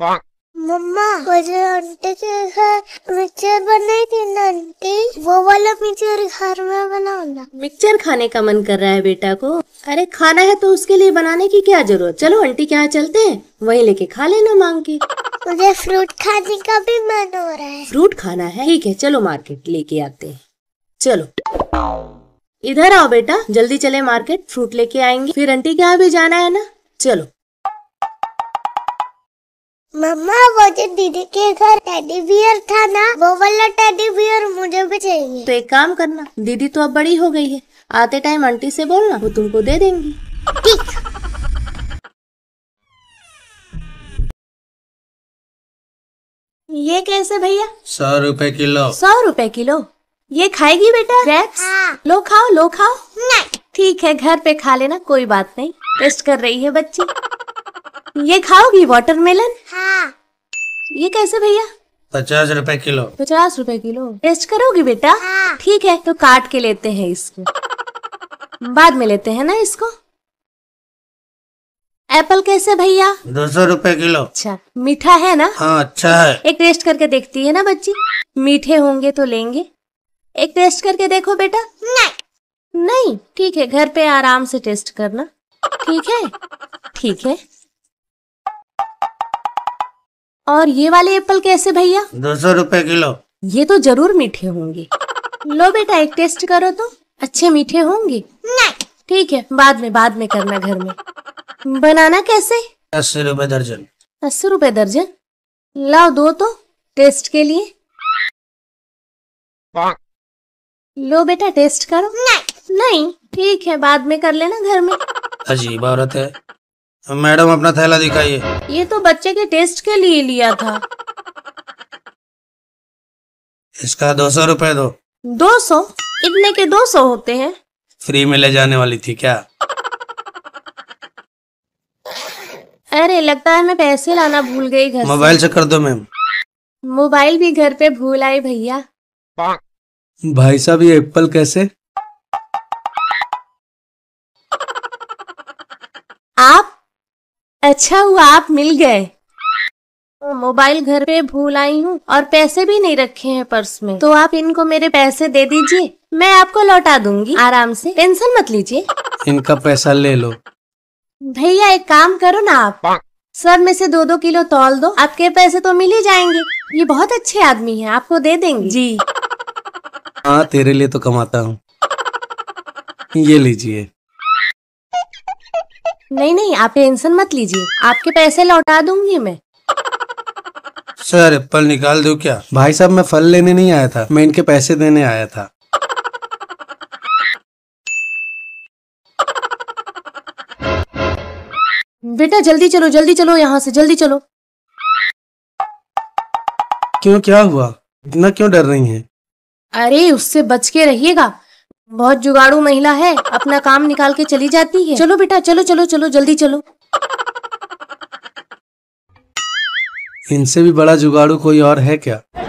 मम्मा मुझे आंटी के घर मिक्सचर बनाई थी ना आंटी वो वाला मिक्सचर घर में बनाऊंगा मिक्सचर खाने का मन कर रहा है बेटा को अरे खाना है तो उसके लिए बनाने की क्या जरूरत चलो आंटी के यहाँ चलते हैं वहीं लेके खा लेना मांग के मुझे फ्रूट खाने का भी मन हो रहा है फ्रूट खाना है ठीक है चलो मार्केट लेके आते हैं चलो इधर आओ बेटा जल्दी चले मार्केट फ्रूट लेके आएंगे फिर आंटी के यहाँ भी जाना है ना चलो मम्मा वो जो दीदी के घर टेडी बियर था ना वो वाला टेडी बियर मुझे भी चाहिए तो एक काम करना दीदी तो अब बड़ी हो गई है आते टाइम आंटी से बोलना वो तुमको दे देंगी ठीक ये कैसे भैया सौ रुपए किलो सौ रुपए किलो ये खाएगी बेटा हाँ। लो खाओ लो खाओ नहीं ठीक है घर पे खा लेना कोई बात नहीं टेस्ट कर रही है बच्ची ये खाओगी वाटरमेलन हाँ। ये कैसे भैया पचास रुपए किलो पचास रुपए किलो टेस्ट करोगी बेटा हाँ। ठीक है तो काट के लेते हैं इसको बाद में लेते हैं ना इसको एप्पल कैसे भैया दो सौ रूपए किलो अच्छा मीठा है ना हाँ अच्छा है एक टेस्ट करके देखती है ना बच्ची मीठे होंगे तो लेंगे एक टेस्ट करके देखो बेटा नहीं नहीं ठीक है घर पे आराम से टेस्ट करना ठीक है ठीक है और ये वाले एप्पल कैसे भैया दो सौ रूपए किलो ये तो जरूर मीठे होंगे लो बेटा एक टेस्ट करो तो अच्छे मीठे होंगे ठीक है बाद में बाद में करना घर में बनाना कैसे अस्सी रूपए दर्जन अस्सी रूपए दर्जन लाओ दो तो टेस्ट के लिए लो बेटा टेस्ट करो नहीं ठीक है बाद में कर लेना घर में अजीब औरत है मैडम अपना थैला दिखाइए ये तो बच्चे के टेस्ट के लिए लिया था इसका दो सौ रूपए दो दो सौ इतने के दो सौ होते हैं फ्री में ले जाने वाली थी क्या अरे लगता है मैं पैसे लाना भूल गई घर मोबाइल से कर दो मैम मोबाइल भी घर पे भूल आई भैया भाई साहब ये एप्पल कैसे आप अच्छा हुआ आप मिल गए मोबाइल घर पे भूल आई हूँ और पैसे भी नहीं रखे हैं पर्स में तो आप इनको मेरे पैसे दे दीजिए मैं आपको लौटा दूंगी आराम से टेंशन मत लीजिए इनका पैसा ले लो भैया एक काम करो ना आप सब में से दो दो किलो तौल दो आपके पैसे तो मिल ही जाएंगे ये बहुत अच्छे आदमी है आपको दे देंगे जी हाँ तेरे लिए तो कमाता हूँ ये लीजिए नहीं नहीं आप टेंशन मत लीजिए आपके पैसे लौटा दूंगी मैं सर एप्पल निकाल दो क्या भाई साहब मैं फल लेने नहीं आया था मैं इनके पैसे देने आया था बेटा जल्दी चलो जल्दी चलो यहाँ से जल्दी चलो क्यों क्या हुआ इतना क्यों डर रही हैं? अरे उससे बच के रहिएगा बहुत जुगाड़ू महिला है अपना काम निकाल के चली जाती है चलो बेटा चलो चलो चलो जल्दी चलो इनसे भी बड़ा जुगाड़ू कोई और है क्या